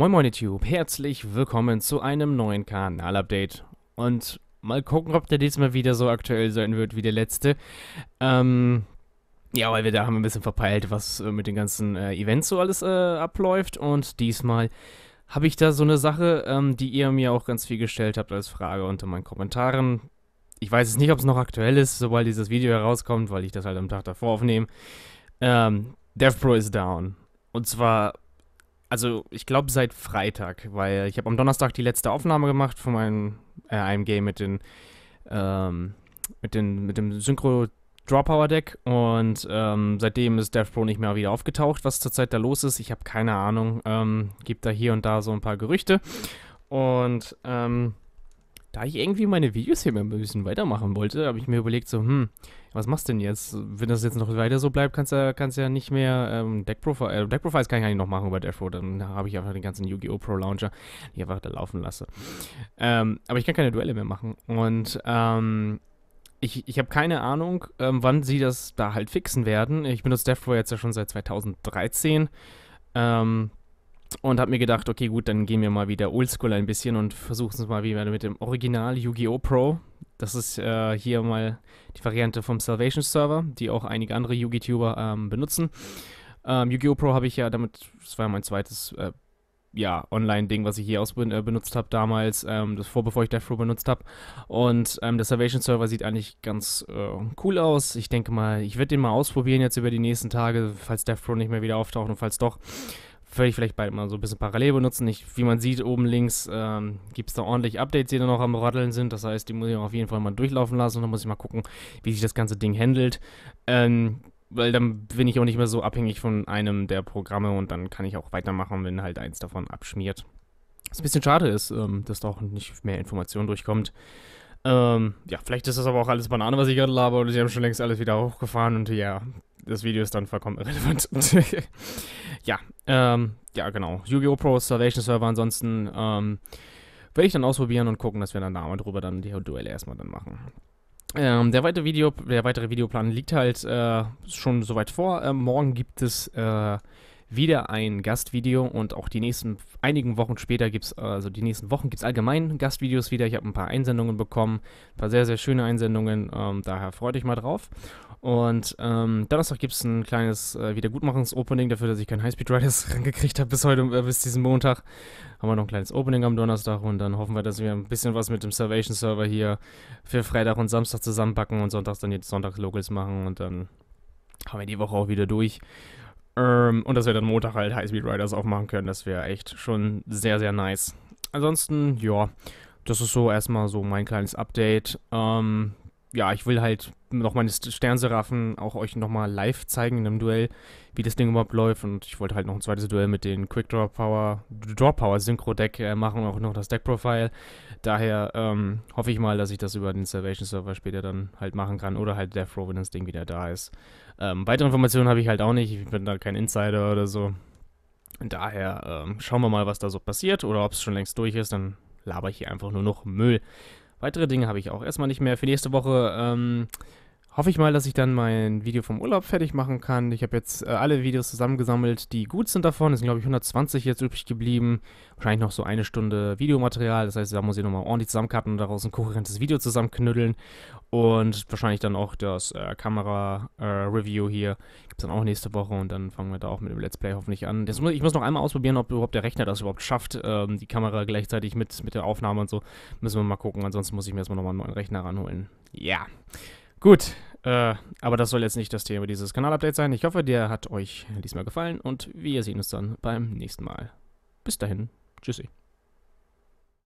Moin Moin YouTube, herzlich willkommen zu einem neuen Kanal-Update. Und mal gucken, ob der diesmal wieder so aktuell sein wird wie der letzte. Ähm, ja, weil wir da haben ein bisschen verpeilt, was äh, mit den ganzen äh, Events so alles äh, abläuft. Und diesmal habe ich da so eine Sache, ähm, die ihr mir auch ganz viel gestellt habt als Frage unter meinen Kommentaren. Ich weiß jetzt nicht, ob es noch aktuell ist, sobald dieses Video herauskommt, weil ich das halt am Tag davor aufnehme. Ähm, DevPro ist down. Und zwar also ich glaube seit Freitag, weil ich habe am Donnerstag die letzte Aufnahme gemacht von meinem äh, AMG mit den ähm, mit den mit dem Synchro Draw Power Deck und ähm, seitdem ist Death Pro nicht mehr wieder aufgetaucht. Was zurzeit da los ist, ich habe keine Ahnung. Ähm, gibt da hier und da so ein paar Gerüchte und ähm, da ich irgendwie meine Videos hier mal ein bisschen weitermachen wollte, habe ich mir überlegt, so, hm, was machst du denn jetzt? Wenn das jetzt noch weiter so bleibt, kannst du ja, kannst ja nicht mehr ähm, Deck, Profi äh, Deck Profiles kann ich eigentlich noch machen über Death dann habe ich einfach den ganzen Yu-Gi-Oh! Pro Launcher, die ich einfach da laufen lasse. Ähm, aber ich kann keine Duelle mehr machen und ähm, ich, ich habe keine Ahnung, ähm, wann sie das da halt fixen werden. Ich benutze Death jetzt ja schon seit 2013. Ähm, und habe mir gedacht, okay, gut, dann gehen wir mal wieder oldschool ein bisschen und versuchen es mal wieder mit dem Original Yu-Gi-Oh! Pro. Das ist äh, hier mal die Variante vom Salvation Server, die auch einige andere Yu-Gi-Tuber ähm, benutzen. Ähm, Yu-Gi-Oh! Pro habe ich ja damit, das war ja mein zweites äh, ja, Online-Ding, was ich hier aus äh, benutzt habe damals, ähm, das vor, bevor ich Death Row benutzt habe. Und ähm, der Salvation Server sieht eigentlich ganz äh, cool aus. Ich denke mal, ich werde den mal ausprobieren jetzt über die nächsten Tage, falls Death Row nicht mehr wieder auftaucht und falls doch, würde vielleicht bald mal so ein bisschen parallel benutzen. Ich, wie man sieht, oben links ähm, gibt es da ordentlich Updates, die da noch am Raddeln sind. Das heißt, die muss ich auf jeden Fall mal durchlaufen lassen und dann muss ich mal gucken, wie sich das ganze Ding handelt. Ähm, weil dann bin ich auch nicht mehr so abhängig von einem der Programme und dann kann ich auch weitermachen, wenn halt eins davon abschmiert. Was ein bisschen schade ist, ähm, dass da auch nicht mehr Informationen durchkommt. Ähm, ja, vielleicht ist das aber auch alles Banane, was ich gerade laber, oder sie haben schon längst alles wieder hochgefahren und ja, das Video ist dann vollkommen irrelevant. Ja, ähm, ja, genau. Yu-Gi-Oh! Pro Salvation Server ansonsten ähm, werde ich dann ausprobieren und gucken, dass wir dann darüber drüber dann die Duelle erstmal dann machen. Ähm, der, weitere Video, der weitere Videoplan liegt halt äh, schon soweit vor. Ähm, morgen gibt es äh, wieder ein Gastvideo und auch die nächsten einigen Wochen später gibt es, also die nächsten Wochen gibt es allgemein Gastvideos wieder. Ich habe ein paar Einsendungen bekommen, ein paar sehr, sehr schöne Einsendungen, ähm, daher freut euch mal drauf. Und ähm, Donnerstag gibt es ein kleines äh, Wiedergutmachungs-Opening dafür, dass ich kein Highspeed Riders rangekriegt habe bis heute, äh, bis diesen Montag. Haben wir noch ein kleines Opening am Donnerstag und dann hoffen wir, dass wir ein bisschen was mit dem Salvation Server hier für Freitag und Samstag zusammenpacken und sonntags dann jetzt Sonntags-Locals machen und dann haben wir die Woche auch wieder durch. Ähm, und dass wir dann Montag halt Highspeed Riders aufmachen können, das wäre echt schon sehr, sehr nice. Ansonsten, ja, das ist so erstmal so mein kleines Update. Ähm, ja, ich will halt noch meine Sternseraffen auch euch nochmal live zeigen in einem Duell, wie das Ding überhaupt läuft. Und ich wollte halt noch ein zweites Duell mit den Quick Draw Power, Draw Power Synchro Deck äh, machen und auch noch das Deck Profile. Daher ähm, hoffe ich mal, dass ich das über den Salvation Server später dann halt machen kann oder halt Death Row, wenn das Ding wieder da ist. Ähm, weitere Informationen habe ich halt auch nicht. Ich bin da kein Insider oder so. Daher ähm, schauen wir mal, was da so passiert oder ob es schon längst durch ist. Dann laber ich hier einfach nur noch Müll. Weitere Dinge habe ich auch erstmal nicht mehr. Für nächste Woche ähm, hoffe ich mal, dass ich dann mein Video vom Urlaub fertig machen kann. Ich habe jetzt äh, alle Videos zusammengesammelt, die gut sind davon. Es sind, glaube ich, 120 jetzt übrig geblieben. Wahrscheinlich noch so eine Stunde Videomaterial. Das heißt, da muss ich nochmal ordentlich zusammenkarten und daraus ein kohärentes Video zusammenknüdeln. Und wahrscheinlich dann auch das äh, Kamera-Review äh, hier. Gibt es dann auch nächste Woche und dann fangen wir da auch mit dem Let's Play hoffentlich an. Das muss, ich muss noch einmal ausprobieren, ob überhaupt der Rechner das überhaupt schafft. Ähm, die Kamera gleichzeitig mit, mit der Aufnahme und so. Müssen wir mal gucken. Ansonsten muss ich mir erstmal nochmal einen neuen Rechner ranholen. Ja. Gut, äh, aber das soll jetzt nicht das Thema dieses Kanalupdates sein. Ich hoffe, der hat euch diesmal gefallen und wir sehen uns dann beim nächsten Mal. Bis dahin, tschüssi.